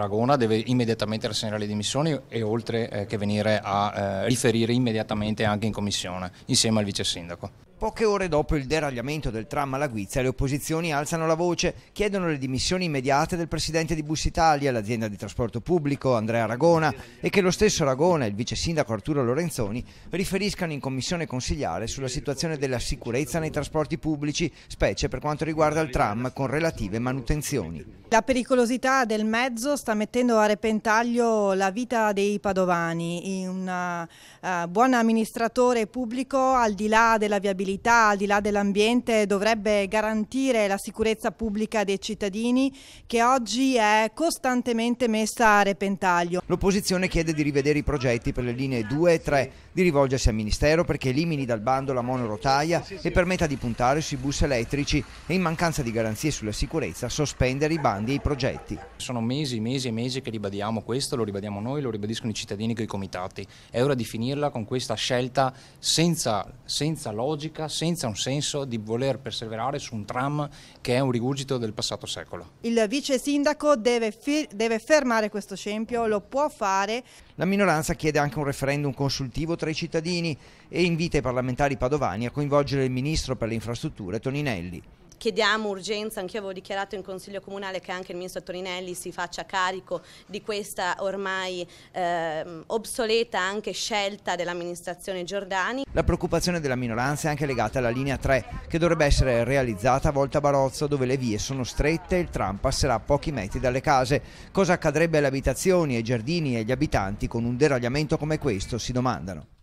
Ragona deve immediatamente rassegnare le dimissioni e oltre eh, che venire a eh, riferire immediatamente anche in commissione insieme al vice sindaco. Poche ore dopo il deragliamento del tram alla Guizia, le opposizioni alzano la voce, chiedono le dimissioni immediate del presidente di Bus Italia, l'azienda di trasporto pubblico Andrea Aragona, e che lo stesso Aragona e il vice sindaco Arturo Lorenzoni riferiscano in commissione consigliare sulla situazione della sicurezza nei trasporti pubblici, specie per quanto riguarda il tram con relative manutenzioni. La pericolosità del mezzo sta mettendo a repentaglio la vita dei padovani. Un uh, eh, eh, buon amministratore pubblico, al di là della viabilità, mobilità, al di là dell'ambiente, dovrebbe garantire la sicurezza pubblica dei cittadini che oggi è costantemente messa a repentaglio. L'opposizione chiede di rivedere i progetti per le linee 2 e 3, di rivolgersi al Ministero perché elimini dal bando la monorotaia e permetta di puntare sui bus elettrici e in mancanza di garanzie sulla sicurezza sospendere i bandi e i progetti. Sono mesi, mesi e mesi che ribadiamo questo, lo ribadiamo noi, lo ribadiscono i cittadini con i comitati. È ora di finirla con questa scelta senza, senza logica politica senza un senso di voler perseverare su un tram che è un rigurgito del passato secolo. Il vice sindaco deve, deve fermare questo scempio, lo può fare. La minoranza chiede anche un referendum consultivo tra i cittadini e invita i parlamentari padovani a coinvolgere il ministro per le infrastrutture Toninelli chiediamo urgenza, anch'io avevo dichiarato in Consiglio Comunale che anche il Ministro Torinelli si faccia carico di questa ormai eh, obsoleta anche scelta dell'amministrazione Giordani. La preoccupazione della minoranza è anche legata alla linea 3 che dovrebbe essere realizzata a Volta Barozzo dove le vie sono strette e il tram passerà a pochi metri dalle case. Cosa accadrebbe alle abitazioni, ai giardini e agli abitanti con un deragliamento come questo si domandano.